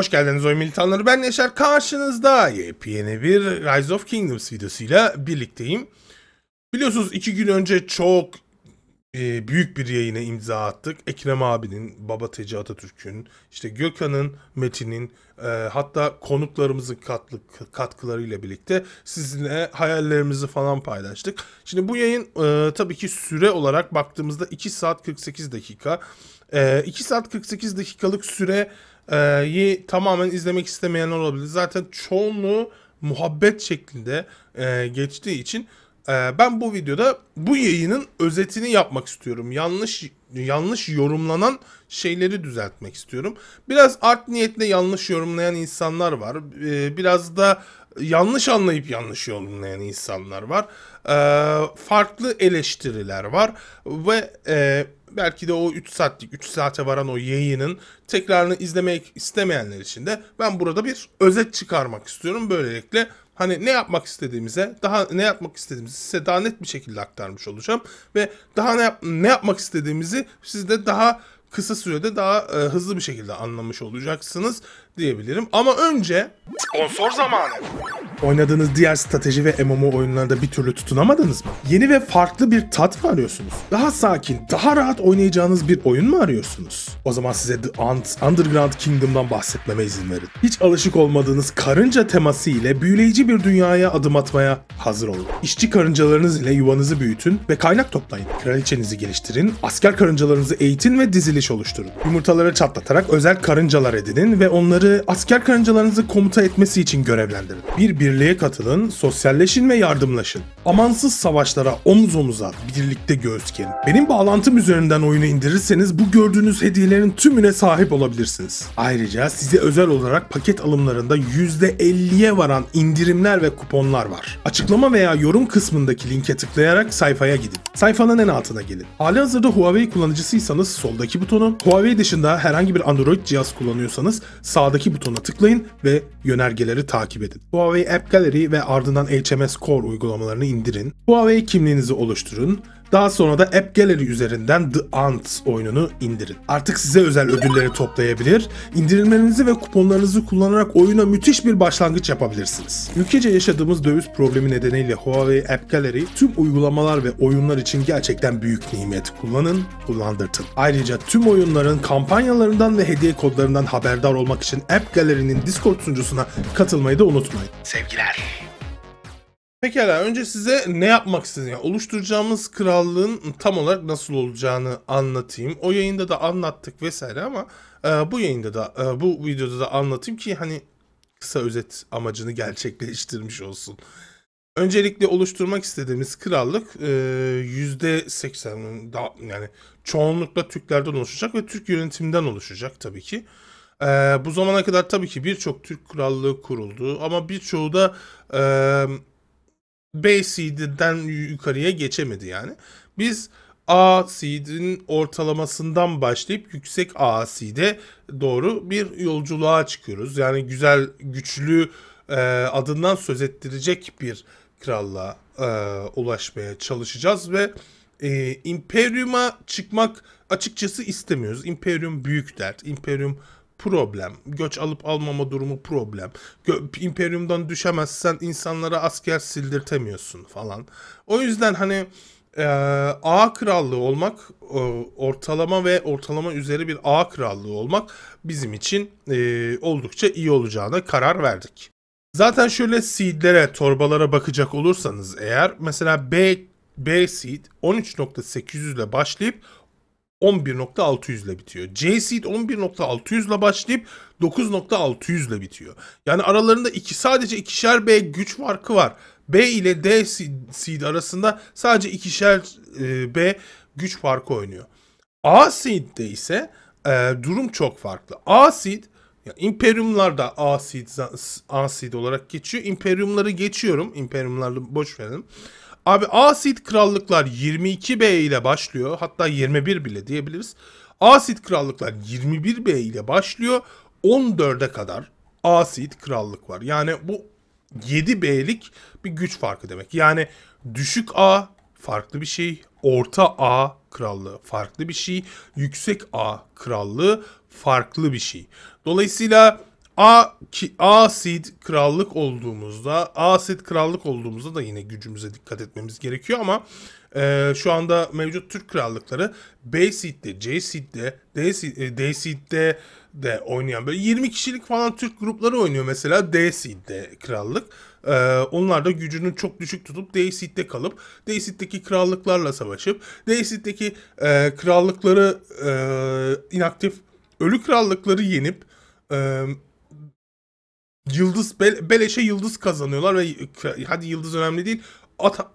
Hoş geldiniz oyun militanları. Ben Yaşar karşınızda yepyeni bir Rise of Kingdoms videosuyla birlikteyim. Biliyorsunuz iki gün önce çok e, büyük bir yayına imza attık. Ekrem abinin, Baba Teci Atatürk'ün, işte Gökhan'ın, Metin'in e, hatta konuklarımızın katlı, katkılarıyla birlikte sizinle hayallerimizi falan paylaştık. Şimdi bu yayın e, tabii ki süre olarak baktığımızda 2 saat 48 dakika. E, 2 saat 48 dakikalık süre ee, yi tamamen izlemek istemeyenler olabilir. Zaten çoğunluğu muhabbet şeklinde e, geçtiği için e, ben bu videoda bu yayının özetini yapmak istiyorum. Yanlış yanlış yorumlanan şeyleri düzeltmek istiyorum. Biraz art niyetle yanlış yorumlayan insanlar var. E, biraz da yanlış anlayıp yanlış yorumlayan insanlar var. E, farklı eleştiriler var ve e, belki de o 3 saatlik 3 saate varan o yayının tekrarını izlemek istemeyenler için de ben burada bir özet çıkarmak istiyorum. Böylelikle hani ne yapmak istediğimize daha ne yapmak istediğimizi size daha net bir şekilde aktarmış olacağım ve daha ne, yap ne yapmak istediğimizi siz de daha kısa sürede daha e, hızlı bir şekilde anlamış olacaksınız diyebilirim. Ama önce sponsor zamanı. Oynadığınız diğer strateji ve MMO oyunlarında bir türlü tutunamadınız mı? Yeni ve farklı bir tat mı arıyorsunuz? Daha sakin, daha rahat oynayacağınız bir oyun mu arıyorsunuz? O zaman size The Ant, Underground Kingdom'dan bahsetmeme izin verin. Hiç alışık olmadığınız karınca teması ile büyüleyici bir dünyaya adım atmaya hazır olun. İşçi karıncalarınız ile yuvanızı büyütün ve kaynak toplayın. Kraliçenizi geliştirin, asker karıncalarınızı eğitin ve diziliş oluşturun. Yumurtaları çatlatarak özel karıncalar edinin ve onları onları asker karıncalarınızı komuta etmesi için görevlendirin. Bir birliğe katılın, sosyalleşin ve yardımlaşın. Amansız savaşlara omuz omuza birlikte göğüs gerin. Benim bağlantım üzerinden oyunu indirirseniz bu gördüğünüz hediyelerin tümüne sahip olabilirsiniz. Ayrıca size özel olarak paket alımlarında %50'ye varan indirimler ve kuponlar var. Açıklama veya yorum kısmındaki linke tıklayarak sayfaya gidin. Sayfanın en altına gelin. Hali hazırda Huawei kullanıcısıysanız soldaki butonu, Huawei dışında herhangi bir Android cihaz kullanıyorsanız sağ sağdaki butona tıklayın ve yönergeleri takip edin. Huawei App Gallery ve ardından HMS Core uygulamalarını indirin. Huawei kimliğinizi oluşturun daha sonra da App Gallery üzerinden The Ant oyununu indirin. Artık size özel ödülleri toplayabilir, indirilmenizi ve kuponlarınızı kullanarak oyuna müthiş bir başlangıç yapabilirsiniz. Ülkece yaşadığımız döviz problemi nedeniyle Huawei App Gallery tüm uygulamalar ve oyunlar için gerçekten büyük nimet. Kullanın, kullandırtın. Ayrıca tüm oyunların kampanyalarından ve hediye kodlarından haberdar olmak için App Gallery'nin Discord sunucusuna katılmayı da unutmayın. Sevgiler. Pekala önce size ne yapmak istediğimi, yani oluşturacağımız krallığın tam olarak nasıl olacağını anlatayım. O yayında da anlattık vesaire ama e, bu yayında da e, bu videoda da anlatayım ki hani kısa özet amacını gerçekleştirmiş olsun. Öncelikle oluşturmak istediğimiz krallık e, yüzde %80 daha, yani çoğunlukla Türklerden oluşacak ve Türk yönetiminden oluşacak tabii ki. E, bu zamana kadar tabii ki birçok Türk krallığı kuruldu ama birçoğu da e, B seed'den yukarıya geçemedi yani. Biz A seed'in ortalamasından başlayıp yüksek A seed'e doğru bir yolculuğa çıkıyoruz. Yani güzel, güçlü e, adından söz ettirecek bir kralla e, ulaşmaya çalışacağız ve e, Imperium'a çıkmak açıkçası istemiyoruz. Imperium büyük dert. Imperium problem. Göç alıp almama durumu problem. Gö- İmperium'dan düşemezsen insanlara asker sildirtemiyorsun falan. O yüzden hani e, A krallığı olmak e, ortalama ve ortalama üzeri bir A krallığı olmak bizim için e, oldukça iyi olacağına karar verdik. Zaten şöyle seedlere, torbalara bakacak olursanız eğer mesela B B seed 13.800 ile başlayıp 11.600 ile bitiyor. J Seed 11.600 ile başlayıp 9.600 ile bitiyor. Yani aralarında iki, sadece ikişer B güç farkı var. B ile D seed arasında sadece ikişer e, B güç farkı oynuyor. A seed'de ise e, durum çok farklı. A seed yani da A seed, A seed olarak geçiyor. Imperiumları geçiyorum. Imperiumları boş verelim. Abi Asit krallıklar 22B ile başlıyor. Hatta 21 bile diyebiliriz. Asit krallıklar 21B ile başlıyor. 14'e kadar Asit krallık var. Yani bu 7B'lik bir güç farkı demek. Yani düşük A farklı bir şey, orta A krallığı farklı bir şey, yüksek A krallığı farklı bir şey. Dolayısıyla A, ki, Asid krallık olduğumuzda, Asid krallık olduğumuzda da yine gücümüze dikkat etmemiz gerekiyor ama e, şu anda mevcut Türk krallıkları B-Seed'de, C-Seed'de, D-Seed'de D e, de oynayan böyle 20 kişilik falan Türk grupları oynuyor mesela D-Seed'de krallık. Ee, onlar da gücünü çok düşük tutup D Deysit'te kalıp D Deysit'teki krallıklarla savaşıp Deysit'teki e, krallıkları e, inaktif ölü krallıkları yenip e, yıldız be, beleşe yıldız kazanıyorlar ve hadi yıldız önemli değil.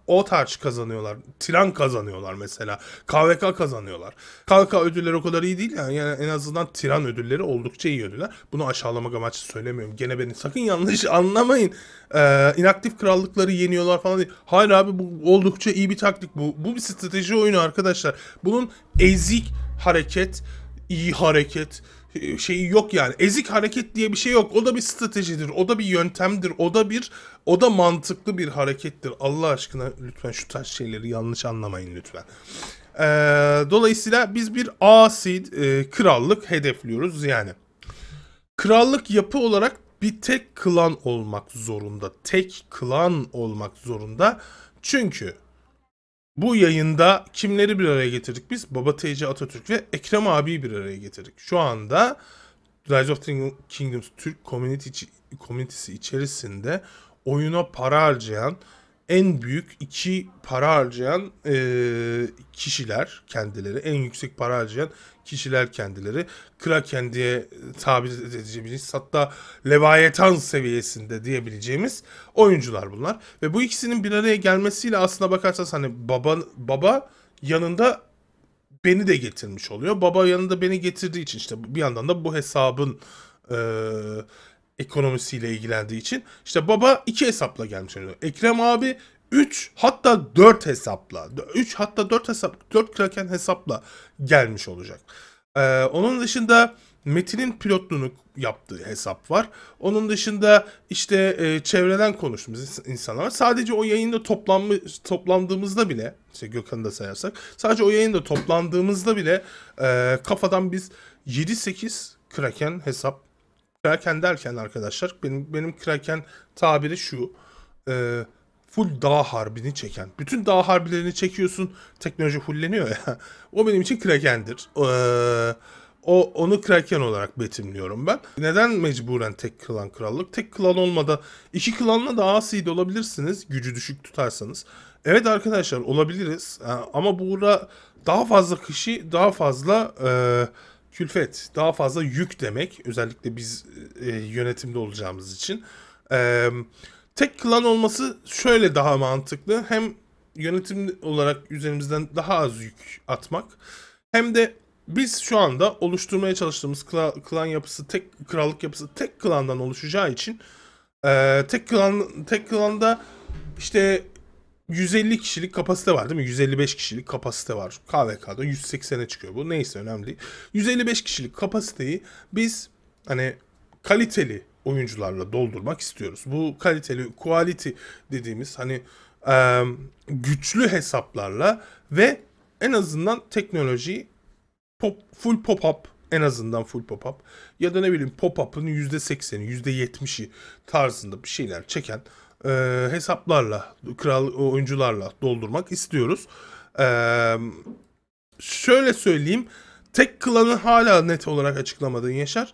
O tarz kazanıyorlar. tiran kazanıyorlar mesela. KVK kazanıyorlar. KVK ödülleri o kadar iyi değil yani. yani en azından tiran ödülleri oldukça iyi ödüller. Bunu aşağılamak amaçlı söylemiyorum. Gene beni sakın yanlış anlamayın. Ee, inaktif krallıkları yeniyorlar falan değil. Hayır abi bu oldukça iyi bir taktik. Bu, bu bir strateji oyunu arkadaşlar. Bunun ezik hareket, iyi hareket, e, şeyi yok yani. Ezik hareket diye bir şey yok. O da bir stratejidir, o da bir yöntemdir, o da bir o da mantıklı bir harekettir. Allah aşkına lütfen şu tarz şeyleri yanlış anlamayın lütfen. Ee, dolayısıyla biz bir asid e, krallık hedefliyoruz yani. Krallık yapı olarak bir tek klan olmak zorunda. Tek klan olmak zorunda. Çünkü bu yayında kimleri bir araya getirdik biz? Baba T.C. Atatürk ve Ekrem abi bir araya getirdik. Şu anda Rise of the Kingdoms Türk community, community'si içerisinde oyuna para harcayan en büyük iki para harcayan e, kişiler kendileri. En yüksek para harcayan kişiler kendileri. Kraken diye tabir edebileceğimiz hatta Leviathan seviyesinde diyebileceğimiz oyuncular bunlar. Ve bu ikisinin bir araya gelmesiyle aslına bakarsanız hani baba, baba yanında beni de getirmiş oluyor. Baba yanında beni getirdiği için işte bir yandan da bu hesabın e, ekonomisiyle ilgilendiği için işte baba iki hesapla gelmiş oluyor. Ekrem abi 3 hatta 4 hesapla 3 hatta 4 hesap 4 kraken hesapla gelmiş olacak. Ee, onun dışında Metin'in pilotluğunu yaptığı hesap var. Onun dışında işte e, çevreden konuştuğumuz insanlar Sadece o yayında toplanma, toplandığımızda bile, işte Gökhan'ı da sayarsak, sadece o yayında toplandığımızda bile e, kafadan biz 7-8 Kraken hesap Kraken derken arkadaşlar benim benim Kraken tabiri şu. E, full dağ harbini çeken. Bütün dağ harbilerini çekiyorsun. Teknoloji fulleniyor ya. O benim için Kraken'dir. Ee, o onu Kraken olarak betimliyorum ben. Neden mecburen tek klan krallık? Tek klan olmada iki klanla da asi olabilirsiniz gücü düşük tutarsanız. Evet arkadaşlar olabiliriz e, ama burada daha fazla kişi daha fazla e, Külfet daha fazla yük demek. Özellikle biz e, yönetimde olacağımız için. E, tek klan olması şöyle daha mantıklı. Hem yönetim olarak üzerimizden daha az yük atmak. Hem de biz şu anda oluşturmaya çalıştığımız kla, klan yapısı, tek krallık yapısı tek klandan oluşacağı için e, tek klan tek klanda işte 150 kişilik kapasite var değil mi? 155 kişilik kapasite var. KVK'da 180'e çıkıyor bu. Neyse önemli değil. 155 kişilik kapasiteyi biz hani kaliteli oyuncularla doldurmak istiyoruz. Bu kaliteli quality dediğimiz hani e, güçlü hesaplarla ve en azından teknoloji pop, full pop-up en azından full pop-up ya da ne bileyim pop-up'ın %80'i %70'i tarzında bir şeyler çeken e, hesaplarla, kral oyuncularla doldurmak istiyoruz. E, şöyle söyleyeyim. Tek klanı hala net olarak açıklamadın Yaşar.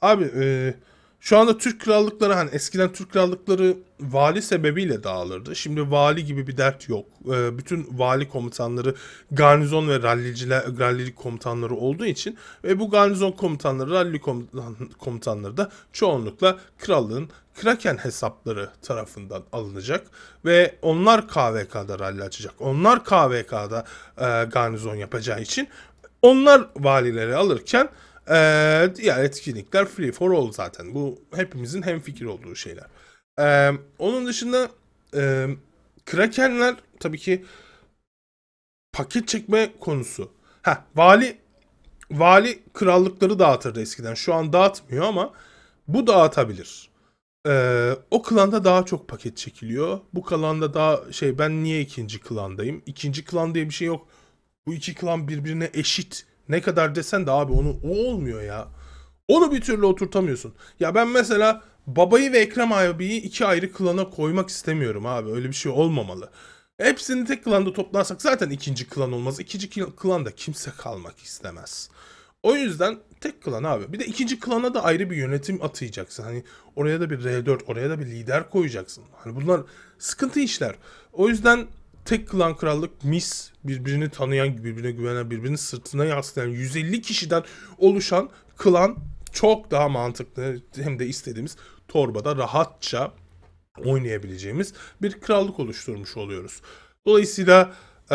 Abi e, şu anda Türk krallıkları hani eskiden Türk krallıkları vali sebebiyle dağılırdı. Şimdi vali gibi bir dert yok. E, bütün vali komutanları garnizon ve ralliciler, rallilik komutanları olduğu için ve bu garnizon komutanları, ralli komutan, komutanları da çoğunlukla krallığın Kraken hesapları tarafından alınacak ve onlar KVK'da ralli açacak. Onlar KVK'da e, garnizon yapacağı için onlar valileri alırken ee, diğer etkinlikler free for all zaten. Bu hepimizin hem fikir olduğu şeyler. Ee, onun dışında e, Krakenler tabii ki paket çekme konusu. Ha vali vali krallıkları dağıtırdı eskiden. Şu an dağıtmıyor ama bu dağıtabilir. Ee, o klanda daha çok paket çekiliyor. Bu klanda daha şey ben niye ikinci klandayım? İkinci klan diye bir şey yok. Bu iki klan birbirine eşit ne kadar desen de abi onu o olmuyor ya. Onu bir türlü oturtamıyorsun. Ya ben mesela babayı ve Ekrem abiyi iki ayrı klana koymak istemiyorum abi. Öyle bir şey olmamalı. Hepsini tek klanda toplarsak zaten ikinci klan olmaz. İkinci klanda kimse kalmak istemez. O yüzden tek klan abi. Bir de ikinci klana da ayrı bir yönetim atayacaksın. Hani oraya da bir R4, oraya da bir lider koyacaksın. Hani bunlar sıkıntı işler. O yüzden tek klan krallık mis birbirini tanıyan, birbirine güvenen, birbirinin sırtına yaslayan 150 kişiden oluşan klan çok daha mantıklı hem de istediğimiz torbada rahatça oynayabileceğimiz bir krallık oluşturmuş oluyoruz. Dolayısıyla ee,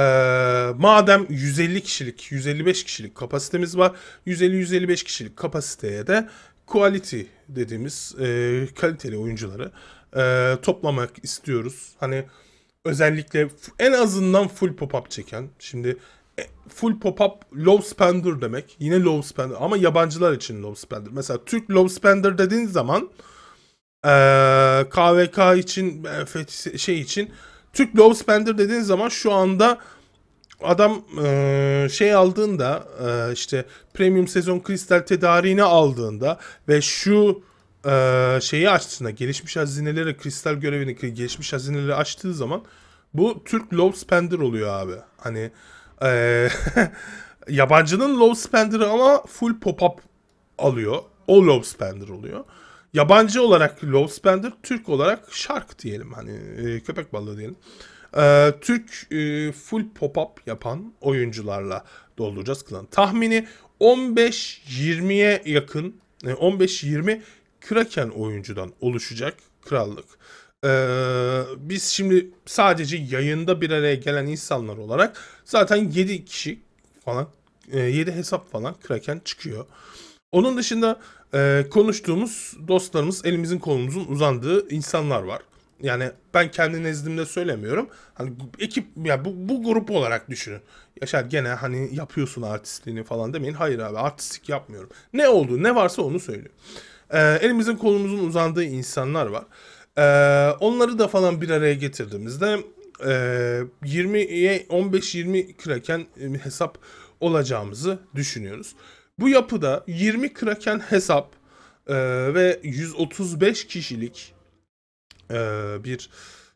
madem 150 kişilik, 155 kişilik kapasitemiz var, 150-155 kişilik kapasiteye de quality dediğimiz e, kaliteli oyuncuları e, toplamak istiyoruz. Hani özellikle en azından full pop-up çeken. Şimdi e, full pop-up low spender demek. Yine low spender ama yabancılar için low spender. Mesela Türk low spender dediğin zaman ee, KVK için e, şey için Türk low spender dediğin zaman şu anda adam e, şey aldığında e, işte premium sezon kristal tedariğini aldığında ve şu e, şeyi açtığında gelişmiş hazinelere kristal görevini gelişmiş hazineleri açtığı zaman bu Türk low spender oluyor abi. Hani e, yabancının low spender'ı ama full pop-up alıyor. O low spender oluyor. Yabancı olarak low spender, Türk olarak shark diyelim hani e, köpek balığı diyelim. E, Türk e, full pop-up yapan oyuncularla dolduracağız klanı. Tahmini 15-20'ye yakın 15-20 e, Kraken oyuncudan oluşacak krallık. Ee, biz şimdi sadece yayında bir araya gelen insanlar olarak zaten 7 kişi falan, e, 7 hesap falan kraken çıkıyor. Onun dışında e, konuştuğumuz dostlarımız elimizin kolumuzun uzandığı insanlar var. Yani ben kendi nezdimde söylemiyorum. Hani ekip ya yani bu, bu grup olarak düşünün. Yaşar gene hani yapıyorsun artistliğini falan demeyin. Hayır abi artistlik yapmıyorum. Ne oldu ne varsa onu söylüyor. E, elimizin kolumuzun uzandığı insanlar var. E, onları da falan bir araya getirdiğimizde e, 20'ye 15-20 kraken e, hesap olacağımızı düşünüyoruz. Bu yapıda 20 kraken hesap e, ve 135 kişilik e, bir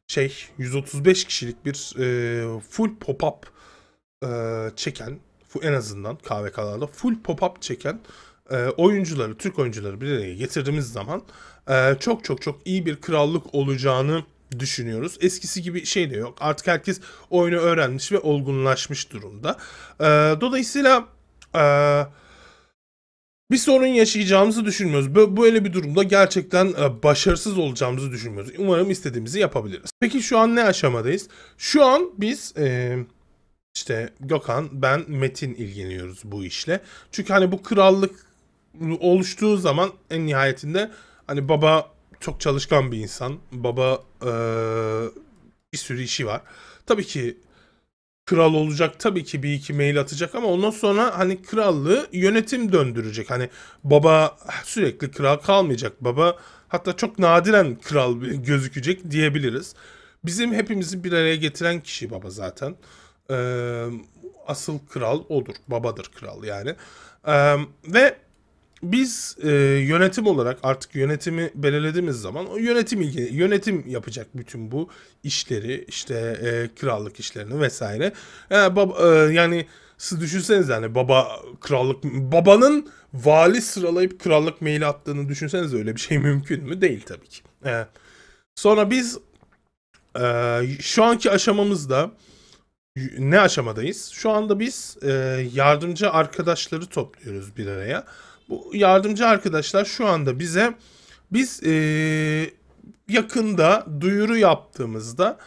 şey 135 kişilik bir e, full pop-up e, çeken en azından KVK'larda full pop-up çeken e, oyuncuları, Türk oyuncuları bir araya getirdiğimiz zaman e, çok çok çok iyi bir krallık olacağını düşünüyoruz. Eskisi gibi şey de yok. Artık herkes oyunu öğrenmiş ve olgunlaşmış durumda. E, dolayısıyla e, bir sorun yaşayacağımızı düşünmüyoruz. Böyle bir durumda gerçekten e, başarısız olacağımızı düşünmüyoruz. Umarım istediğimizi yapabiliriz. Peki şu an ne aşamadayız? Şu an biz... E, işte Gökhan, ben, Metin ilgileniyoruz bu işle. Çünkü hani bu krallık oluştuğu zaman en nihayetinde hani baba çok çalışkan bir insan. Baba e, bir sürü işi var. Tabii ki kral olacak tabii ki bir iki mail atacak ama ondan sonra hani krallığı yönetim döndürecek. Hani baba sürekli kral kalmayacak. Baba hatta çok nadiren kral gözükecek diyebiliriz. Bizim hepimizi bir araya getiren kişi baba zaten. Ee, asıl kral odur. Babadır kral yani. Ee, ve biz e, yönetim olarak artık yönetimi belirlediğimiz zaman o yönetim ilgili yönetim yapacak bütün bu işleri işte e, krallık işlerini vesaire. E, baba, e, yani siz düşünseniz yani baba krallık babanın vali sıralayıp krallık maili attığını düşünseniz öyle bir şey mümkün mü? Değil tabii ki. E, sonra biz e, şu anki aşamamızda ne aşamadayız? Şu anda biz e, yardımcı arkadaşları topluyoruz bir araya. Bu yardımcı arkadaşlar şu anda bize biz ee, yakında duyuru yaptığımızda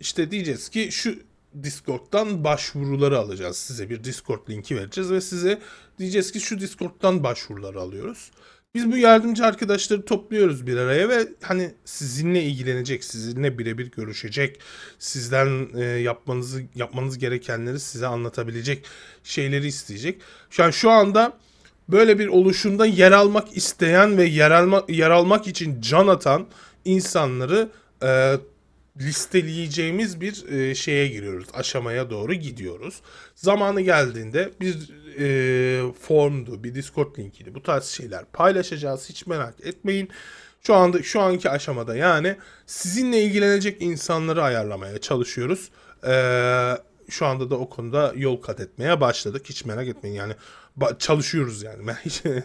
işte diyeceğiz ki şu Discord'dan başvuruları alacağız. Size bir Discord linki vereceğiz ve size diyeceğiz ki şu Discord'dan başvuruları alıyoruz. Biz bu yardımcı arkadaşları topluyoruz bir araya ve hani sizinle ilgilenecek, sizinle birebir görüşecek, sizden e, yapmanızı yapmanız gerekenleri size anlatabilecek şeyleri isteyecek. Şu an şu anda böyle bir oluşumda yer almak isteyen ve yer, alma, yer almak için can atan insanları e, listeleyeceğimiz bir e, şeye giriyoruz. Aşamaya doğru gidiyoruz. Zamanı geldiğinde bir e, formdu, bir Discord linkiydi. Bu tarz şeyler paylaşacağız. Hiç merak etmeyin. Şu anda şu anki aşamada yani sizinle ilgilenecek insanları ayarlamaya çalışıyoruz. Eee şu anda da o konuda yol kat etmeye başladık. Hiç merak etmeyin yani çalışıyoruz yani.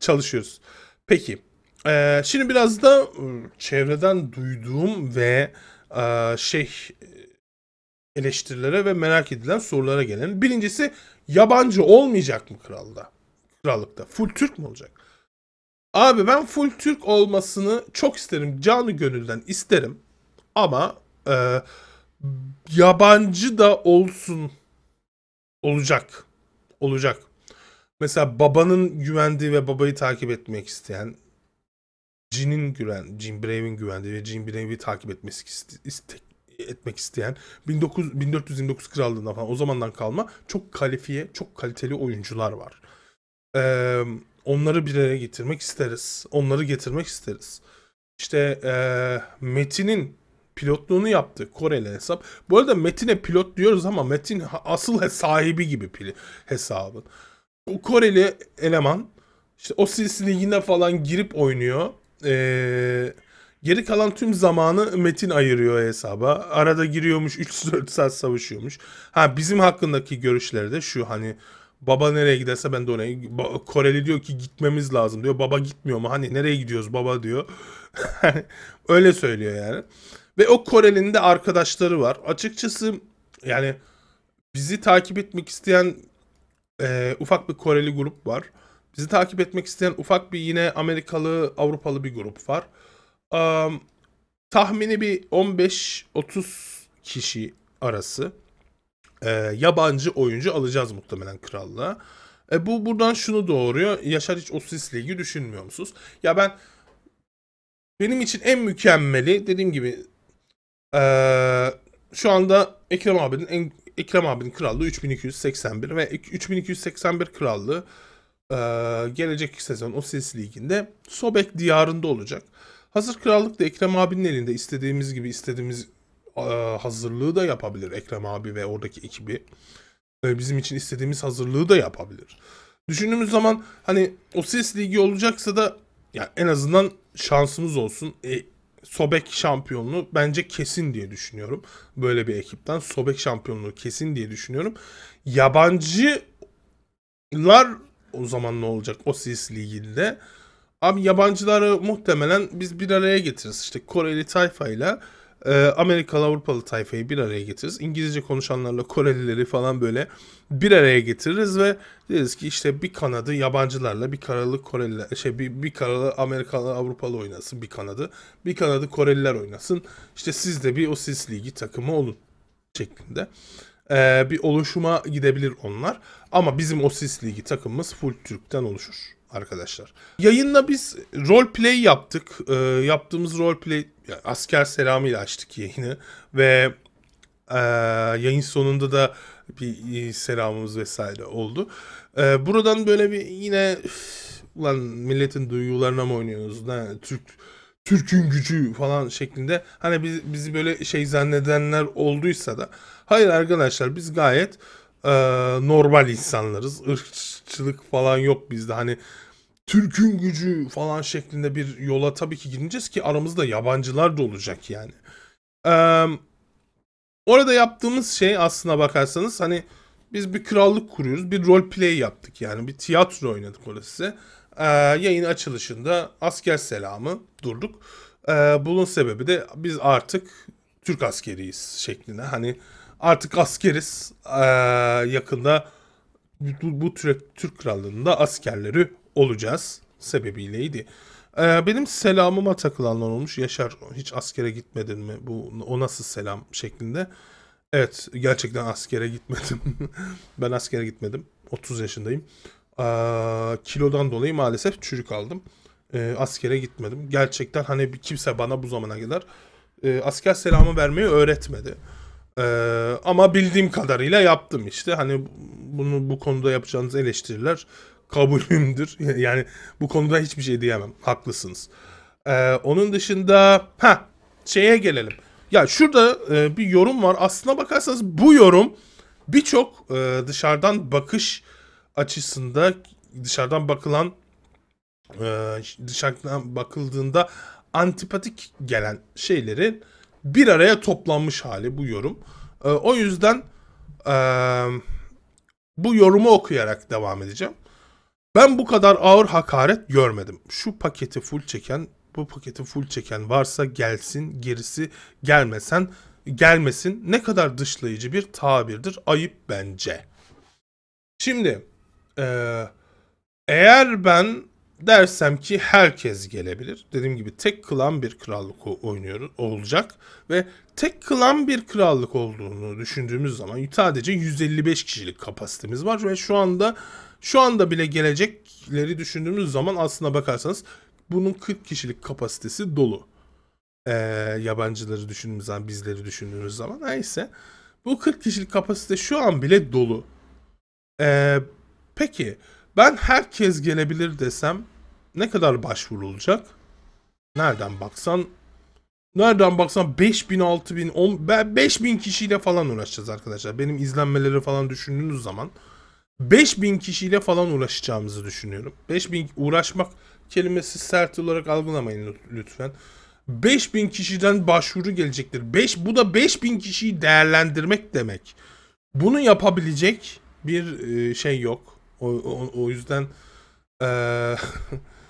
çalışıyoruz. Peki. Ee, şimdi biraz da ıı, çevreden duyduğum ve e, şey eleştirilere ve merak edilen sorulara gelen. Birincisi yabancı olmayacak mı kralda? Krallıkta. Full Türk mü olacak? Abi ben full Türk olmasını çok isterim. Canı gönülden isterim. Ama e, yabancı da olsun olacak. Olacak. Mesela babanın güvendiği ve babayı takip etmek isteyen Jin'in güven, Jin Brave'in güvendiği ve Jin Brave'i takip etmesi istek, etmek isteyen 19, 1429 krallığından falan o zamandan kalma çok kalifiye, çok kaliteli oyuncular var. Ee, onları bir araya getirmek isteriz. Onları getirmek isteriz. İşte e, Metin'in pilotluğunu yaptı Koreli hesap. Bu arada Metin'e pilot diyoruz ama Metin asıl sahibi gibi pili hesabın. Koreli eleman işte o silsile yine falan girip oynuyor. Ee, geri kalan tüm zamanı Metin ayırıyor hesaba. Arada giriyormuş 3-4 saat savaşıyormuş. Ha bizim hakkındaki görüşleri de şu hani baba nereye giderse ben de oraya. Koreli diyor ki gitmemiz lazım diyor. Baba gitmiyor mu? Hani nereye gidiyoruz baba diyor. Hani, öyle söylüyor yani. Ve o Koreli'nin de arkadaşları var. Açıkçası yani bizi takip etmek isteyen e, ufak bir Koreli grup var. Bizi takip etmek isteyen ufak bir yine Amerikalı, Avrupalı bir grup var. Um, tahmini bir 15-30 kişi arası e, yabancı oyuncu alacağız muhtemelen krallığa. E, bu buradan şunu doğuruyor. Yaşar hiç o Ligi düşünmüyor musunuz? Ya ben benim için en mükemmeli dediğim gibi e, şu anda Ekrem abinin en Ekrem abinin krallığı 3281 ve 3281 krallığı e, gelecek sezon o ses liginde Sobek diyarında olacak. Hazır krallık da Ekrem abinin elinde istediğimiz gibi istediğimiz e, hazırlığı da yapabilir Ekrem abi ve oradaki ekibi. E, bizim için istediğimiz hazırlığı da yapabilir. Düşündüğümüz zaman hani o ses ligi olacaksa da yani en azından şansımız olsun. E, Sobek şampiyonluğu bence kesin diye düşünüyorum. Böyle bir ekipten Sobek şampiyonluğu kesin diye düşünüyorum. Yabancılar o zaman ne olacak o CIS liginde? Abi yabancıları muhtemelen biz bir araya getiririz. İşte Koreli tayfayla ile ee, Amerikalı Avrupalı tayfayı bir araya getiririz. İngilizce konuşanlarla Korelileri falan böyle bir araya getiririz ve deriz ki işte bir kanadı yabancılarla bir karalı Koreliler şey bir, bir karalı Amerikalı Avrupalı oynasın bir kanadı. Bir kanadı Koreliler oynasın. İşte siz de bir o siz ligi takımı olun şeklinde e, bir oluşuma gidebilir onlar. Ama bizim o Sis Ligi takımımız full Türk'ten oluşur arkadaşlar. yayında biz rol play yaptık. E, yaptığımız rol play yani asker selamıyla açtık yayını ve e, yayın sonunda da bir e, selamımız vesaire oldu. E, buradan böyle bir yine üf, ulan milletin duygularına mı oynuyorsunuz? Ne, Türk Türk'ün gücü falan şeklinde hani biz, bizi böyle şey zannedenler olduysa da hayır arkadaşlar biz gayet e, normal insanlarız. Irkçılık falan yok bizde. Hani Türk'ün gücü falan şeklinde bir yola tabii ki gireceğiz ki aramızda yabancılar da olacak yani. E, orada yaptığımız şey aslına bakarsanız hani biz bir krallık kuruyoruz. Bir rol play yaptık yani. Bir tiyatro oynadık orası size. Ee, yayın açılışında asker selamı durduk. Ee, bunun sebebi de biz artık Türk askeriyiz şeklinde. Hani artık askeriz. Ee, yakında bu, bu Türk, Türk Krallığı'nda askerleri olacağız sebebiyleydi. Ee, benim selamıma takılanlar olmuş. Yaşar hiç askere gitmedin mi? Bu o nasıl selam şeklinde. Evet gerçekten askere gitmedim. ben askere gitmedim. 30 yaşındayım. Ee, kilodan dolayı maalesef çürük aldım. Ee, askere gitmedim. Gerçekten hani kimse bana bu zamana kadar e, asker selamı vermeyi öğretmedi. Ee, ama bildiğim kadarıyla yaptım işte. Hani bunu bu konuda yapacağınız eleştiriler kabulümdür. Yani bu konuda hiçbir şey diyemem. Haklısınız. Ee, onun dışında ha şeye gelelim. Ya şurada e, bir yorum var. Aslına bakarsanız bu yorum birçok e, dışarıdan bakış açısında dışarıdan bakılan e, dışarıdan bakıldığında antipatik gelen şeylerin bir araya toplanmış hali bu yorum. E, o yüzden e, bu yorumu okuyarak devam edeceğim. Ben bu kadar ağır hakaret görmedim. Şu paketi full çeken, bu paketi full çeken varsa gelsin, gerisi gelmesen gelmesin. Ne kadar dışlayıcı bir tabirdir. Ayıp bence. Şimdi e, eğer ben dersem ki herkes gelebilir. Dediğim gibi tek klan bir krallık oynuyoruz olacak ve tek klan bir krallık olduğunu düşündüğümüz zaman sadece 155 kişilik kapasitemiz var ve şu anda şu anda bile gelecekleri düşündüğümüz zaman aslına bakarsanız bunun 40 kişilik kapasitesi dolu. Ee, yabancıları düşündüğümüz zaman, bizleri düşündüğümüz zaman neyse bu 40 kişilik kapasite şu an bile dolu. Ee, peki ben herkes gelebilir desem ne kadar başvurulacak Nereden baksan nereden baksan 5000 6000 10 5000 kişiyle falan uğraşacağız arkadaşlar. Benim izlenmeleri falan düşündüğünüz zaman 5000 kişiyle falan uğraşacağımızı düşünüyorum. 5000 uğraşmak kelimesi sert olarak algılamayın lütfen. 5000 kişiden başvuru gelecektir. 5 bu da 5000 kişiyi değerlendirmek demek. Bunu yapabilecek bir e, şey yok. O, o, o yüzden e,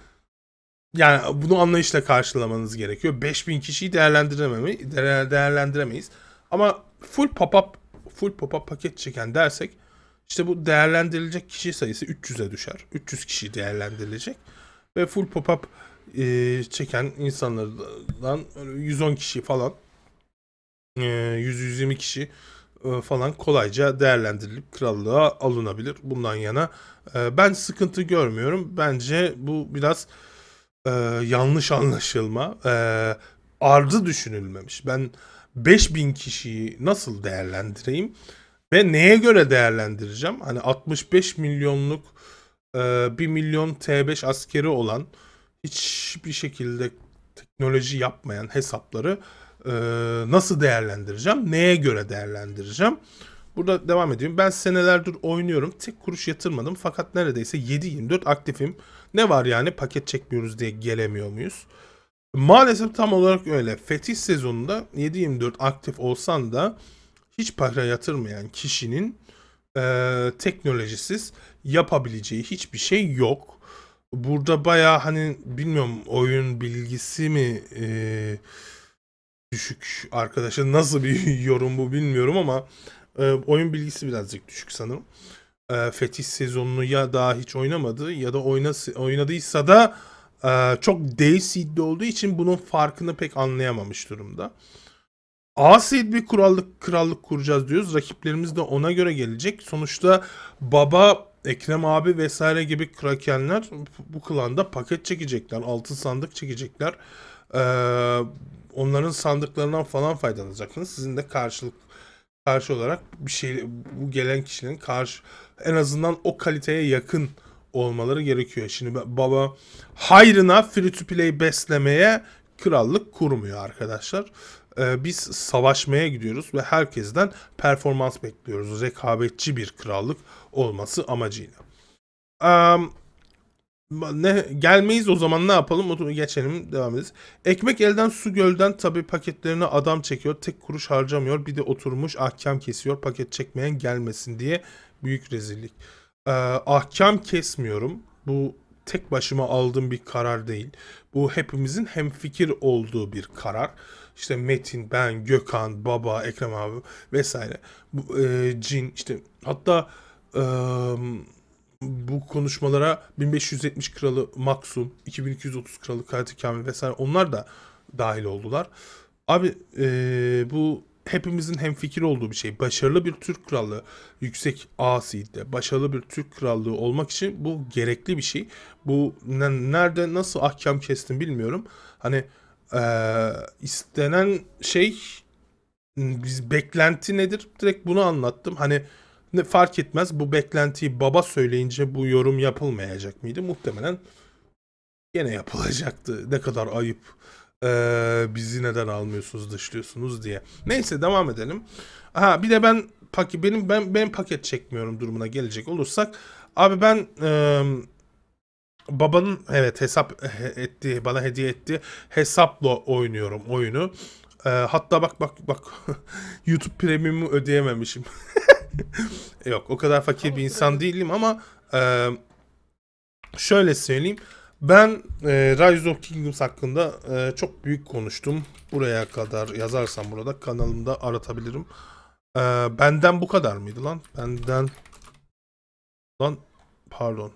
yani bunu anlayışla karşılamanız gerekiyor. 5000 kişiyi değerlendirememi, değerlendiremeyiz. Ama full pop-up full pop-up paket çeken dersek işte bu değerlendirilecek kişi sayısı 300'e düşer. 300 kişi değerlendirilecek ve full pop-up e, çeken insanlardan 110 kişi falan e, 100-120 kişi e, falan kolayca değerlendirilip krallığa alınabilir. Bundan yana e, ben sıkıntı görmüyorum. Bence bu biraz e, yanlış anlaşılma. Ardı düşünülmemiş. Ben 5000 kişiyi nasıl değerlendireyim ve neye göre değerlendireceğim? Hani 65 milyonluk 1 milyon T5 askeri olan hiçbir şekilde teknoloji yapmayan hesapları ee, nasıl değerlendireceğim? Neye göre değerlendireceğim? Burada devam edeyim. Ben senelerdir oynuyorum. Tek kuruş yatırmadım fakat neredeyse 7-24 aktifim. Ne var yani paket çekmiyoruz diye gelemiyor muyuz? Maalesef tam olarak öyle. Fetih sezonunda 7-24 aktif olsan da hiç para yatırmayan kişinin e, teknolojisiz yapabileceği hiçbir şey yok. Burada baya hani bilmiyorum oyun bilgisi mi... E, düşük arkadaşa nasıl bir yorum bu bilmiyorum ama e, oyun bilgisi birazcık düşük sanırım. E, Fetih sezonunu ya daha hiç oynamadı ya da oynası, oynadıysa da e, çok D seedli olduğu için bunun farkını pek anlayamamış durumda. A seed bir kurallık krallık kuracağız diyoruz. Rakiplerimiz de ona göre gelecek. Sonuçta baba Ekrem abi vesaire gibi krakenler bu klanda paket çekecekler. Altın sandık çekecekler. Ee, onların sandıklarından falan faydalanacaksınız. Sizin de karşılık karşı olarak bir şey bu gelen kişinin karşı en azından o kaliteye yakın olmaları gerekiyor. Şimdi baba hayrına free to play beslemeye krallık kurmuyor arkadaşlar. Ee, biz savaşmaya gidiyoruz ve herkesten performans bekliyoruz. Rekabetçi bir krallık olması amacıyla. Um, ne gelmeyiz o zaman ne yapalım onu geçelim devam ederiz. Ekmek elden su gölden tabi paketlerine adam çekiyor tek kuruş harcamıyor bir de oturmuş ahkam kesiyor paket çekmeyen gelmesin diye büyük rezillik. Ee, ahkam kesmiyorum bu tek başıma aldığım bir karar değil. Bu hepimizin hem fikir olduğu bir karar. İşte Metin, ben, Gökhan, Baba, Ekrem abi vesaire. Bu, e, Cin işte hatta e, bu konuşmalara 1570 kralı Maksum, 2230 kralı Kalite Kamil vesaire onlar da dahil oldular. Abi e, bu hepimizin hem fikir olduğu bir şey. Başarılı bir Türk krallığı, yüksek asiydi. Başarılı bir Türk krallığı olmak için bu gerekli bir şey. Bu nerede nasıl ahkam kestim bilmiyorum. Hani e, istenen şey biz beklenti nedir? Direkt bunu anlattım. Hani ne fark etmez bu beklentiyi baba söyleyince bu yorum yapılmayacak mıydı? Muhtemelen gene yapılacaktı. Ne kadar ayıp. Ee, bizi neden almıyorsunuz, dışlıyorsunuz diye. Neyse devam edelim. Ha bir de ben paket benim ben ben paket çekmiyorum durumuna gelecek olursak abi ben e, babanın evet hesap etti bana hediye etti hesapla oynuyorum oyunu. E, hatta bak bak bak YouTube premiumu ödeyememişim. Yok o kadar fakir bir insan değilim ama e, şöyle söyleyeyim. Ben e, Rise of Kingdoms hakkında e, çok büyük konuştum. Buraya kadar yazarsam burada kanalımda aratabilirim. E, benden bu kadar mıydı lan? Benden lan pardon.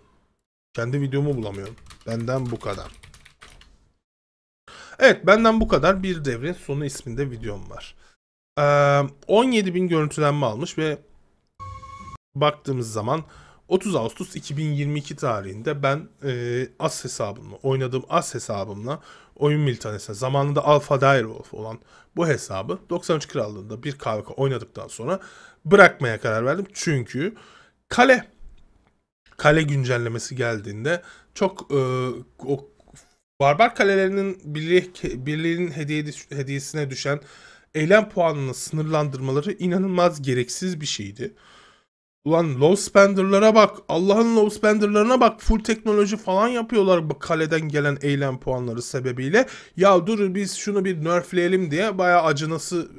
Kendi videomu bulamıyorum. Benden bu kadar. Evet benden bu kadar. Bir devrin sonu isminde videom var. E, 17.000 görüntülenme almış ve baktığımız zaman 30 Ağustos 2022 tarihinde ben e, as hesabımla, oynadığım as hesabımla oyun militanesine zamanında alfa Direwolf olan bu hesabı 93 Krallığı'nda bir KVK oynadıktan sonra bırakmaya karar verdim. Çünkü kale kale güncellemesi geldiğinde çok e, o barbar kalelerinin birliği, birliğinin hediye, hediyesine düşen eylem puanını sınırlandırmaları inanılmaz gereksiz bir şeydi. Ulan low spender'lara bak. Allah'ın low spender'larına bak. Full teknoloji falan yapıyorlar bu kaleden gelen eylem puanları sebebiyle. Ya dur biz şunu bir nerfleyelim diye baya acınası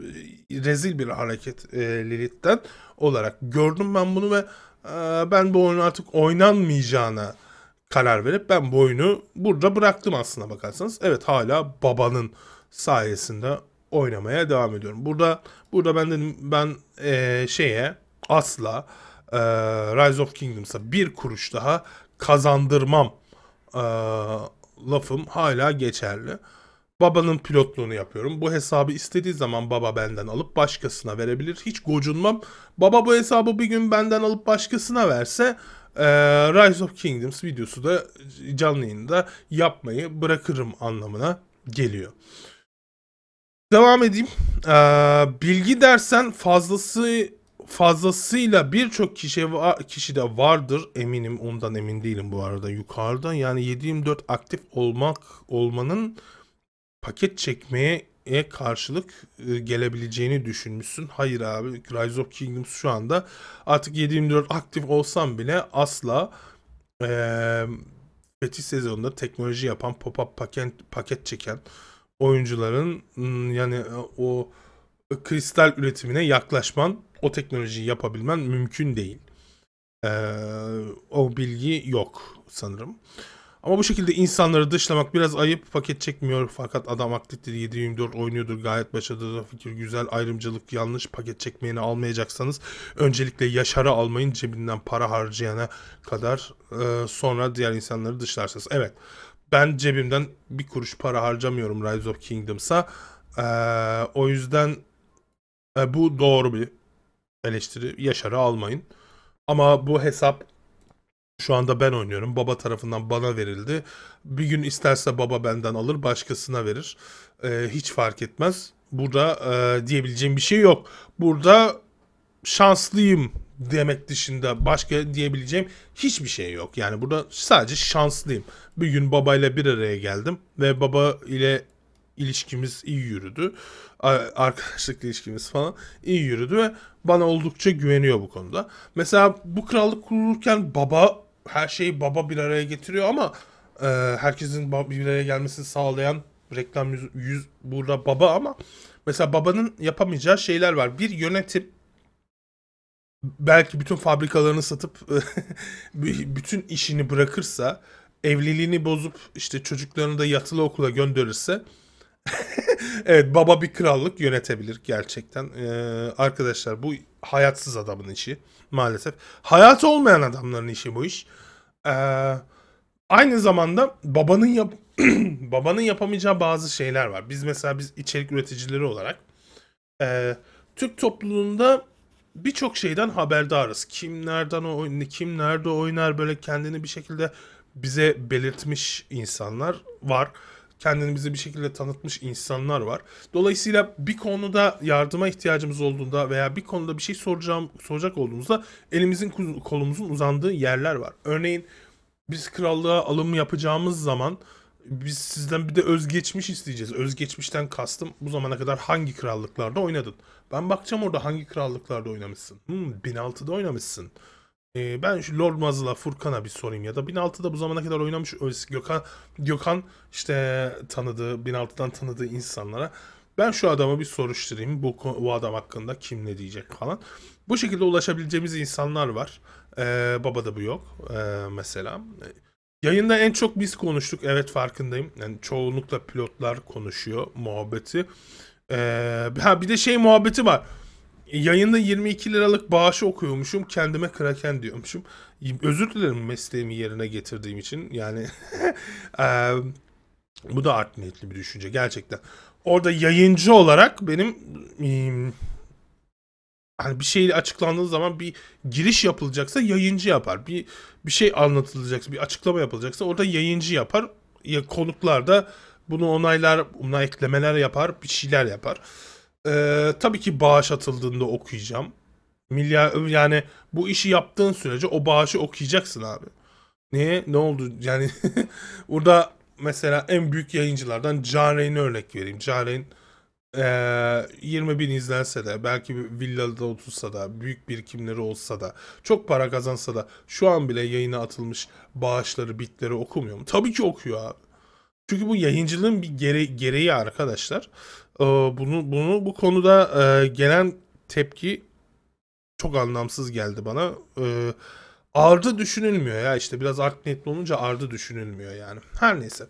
e, rezil bir hareket e, Lilith'ten olarak gördüm ben bunu ve e, ben bu oyunu artık oynanmayacağına karar verip ben bu oyunu burada bıraktım aslında bakarsanız. Evet hala babanın sayesinde oynamaya devam ediyorum. Burada burada ben dedim ben e, şeye asla e, Rise of Kingdoms'a bir kuruş daha kazandırmam e, lafım hala geçerli. Babanın pilotluğunu yapıyorum. Bu hesabı istediği zaman baba benden alıp başkasına verebilir. Hiç gocunmam. Baba bu hesabı bir gün benden alıp başkasına verse e, Rise of Kingdoms videosu da canlı yayında yapmayı bırakırım anlamına geliyor. Devam edeyim. Ee, bilgi dersen fazlası fazlasıyla birçok kişi var, kişi de vardır eminim ondan emin değilim bu arada yukarıda yani 724 aktif olmak olmanın paket çekmeye karşılık e, gelebileceğini düşünmüşsün. Hayır abi Rise of Kingdoms şu anda artık 724 aktif olsam bile asla e, fetih sezonunda teknoloji yapan pop-up paket, paket çeken oyuncuların ıı, yani e, o e, kristal üretimine yaklaşman o teknolojiyi yapabilmen mümkün değil. Ee, o bilgi yok sanırım. Ama bu şekilde insanları dışlamak biraz ayıp. Paket çekmiyor fakat adam aktiftir 724 oynuyordur. Gayet başarılı fikir güzel. Ayrımcılık yanlış. Paket çekmeyeni almayacaksanız öncelikle Yaşar'ı almayın. Cebinden para harcayana kadar e, sonra diğer insanları dışlarsınız. Evet ben cebimden bir kuruş para harcamıyorum Rise of Kingdoms'a. E, o yüzden e, bu doğru bir eleştiri Yaşar'ı almayın. Ama bu hesap şu anda ben oynuyorum. Baba tarafından bana verildi. Bir gün isterse baba benden alır başkasına verir. Ee, hiç fark etmez. Burada e, diyebileceğim bir şey yok. Burada şanslıyım demek dışında başka diyebileceğim hiçbir şey yok. Yani burada sadece şanslıyım. Bir gün babayla bir araya geldim ve baba ile ilişkimiz iyi yürüdü. Arkadaşlık ilişkimiz falan iyi yürüdü ve bana oldukça güveniyor bu konuda. Mesela bu krallık kurulurken baba her şeyi baba bir araya getiriyor ama e, herkesin bir araya gelmesini sağlayan reklam yüz, yüz burada baba ama mesela babanın yapamayacağı şeyler var. Bir yönetim belki bütün fabrikalarını satıp bütün işini bırakırsa evliliğini bozup işte çocuklarını da yatılı okula gönderirse evet baba bir krallık yönetebilir gerçekten. Ee, arkadaşlar bu hayatsız adamın işi maalesef. Hayat olmayan adamların işi bu iş. Ee, aynı zamanda babanın yap babanın yapamayacağı bazı şeyler var. Biz mesela biz içerik üreticileri olarak e, Türk topluluğunda birçok şeyden haberdarız. Kim nereden oynar, kim nerede oynar böyle kendini bir şekilde bize belirtmiş insanlar var kendini bize bir şekilde tanıtmış insanlar var. Dolayısıyla bir konuda yardıma ihtiyacımız olduğunda veya bir konuda bir şey soracağım soracak olduğumuzda elimizin kolumuzun uzandığı yerler var. Örneğin biz krallığa alım yapacağımız zaman biz sizden bir de özgeçmiş isteyeceğiz. Özgeçmişten kastım bu zamana kadar hangi krallıklarda oynadın? Ben bakacağım orada hangi krallıklarda oynamışsın. Hmm, 1006'da oynamışsın. Ee, ben şu Lord Mazla Furkan'a bir sorayım ya da 1006'da bu zamana kadar oynamış Gökhan, Gökhan işte tanıdığı 1006'dan tanıdığı insanlara ben şu adama bir soruşturayım bu, bu adam hakkında kim ne diyecek falan. Bu şekilde ulaşabileceğimiz insanlar var. Ee, babada bu yok ee, mesela. Yayında en çok biz konuştuk evet farkındayım. Yani çoğunlukla pilotlar konuşuyor muhabbeti. Ee, ha bir de şey muhabbeti var. E, yayında 22 liralık bağışı okuyormuşum. Kendime kraken diyormuşum. Özür dilerim mesleğimi yerine getirdiğim için. Yani e, bu da art niyetli bir düşünce gerçekten. Orada yayıncı olarak benim e, bir şey açıklandığı zaman bir giriş yapılacaksa yayıncı yapar. Bir bir şey anlatılacaksa, bir açıklama yapılacaksa orada yayıncı yapar. Ya konuklar da bunu onaylar, buna eklemeler yapar, bir şeyler yapar. Ee, tabii ki bağış atıldığında okuyacağım. Milyar yani bu işi yaptığın sürece o bağışı okuyacaksın abi. Niye? Ne oldu? Yani burada mesela en büyük yayıncılardan Can örnek vereyim. Can e, ee, 20 bin izlense de belki bir villada otursa da büyük birikimleri olsa da çok para kazansa da şu an bile yayına atılmış bağışları bitleri okumuyor mu? Tabii ki okuyor abi. Çünkü bu yayıncılığın bir gere gereği arkadaşlar. Ee, bunu bunu bu konuda e, gelen tepki çok anlamsız geldi bana. E, ardı düşünülmüyor ya işte biraz art olunca ardı düşünülmüyor yani. Her neyse.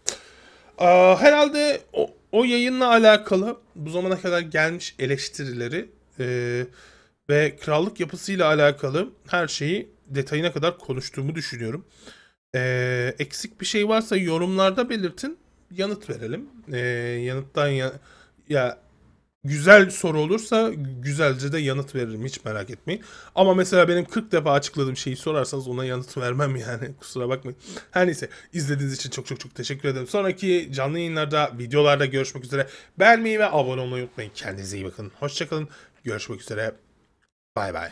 E, herhalde o, o yayınla alakalı bu zamana kadar gelmiş eleştirileri e, ve krallık yapısıyla alakalı her şeyi detayına kadar konuştuğumu düşünüyorum. E, eksik bir şey varsa yorumlarda belirtin yanıt verelim. E, yanıttan ya ya güzel soru olursa güzelce de yanıt veririm hiç merak etmeyin. Ama mesela benim 40 defa açıkladığım şeyi sorarsanız ona yanıt vermem yani kusura bakmayın. Her neyse izlediğiniz için çok çok çok teşekkür ederim. Sonraki canlı yayınlarda videolarda görüşmek üzere. Beğenmeyi ve abone olmayı unutmayın. Kendinize iyi bakın. Hoşçakalın. Görüşmek üzere. Bay bay.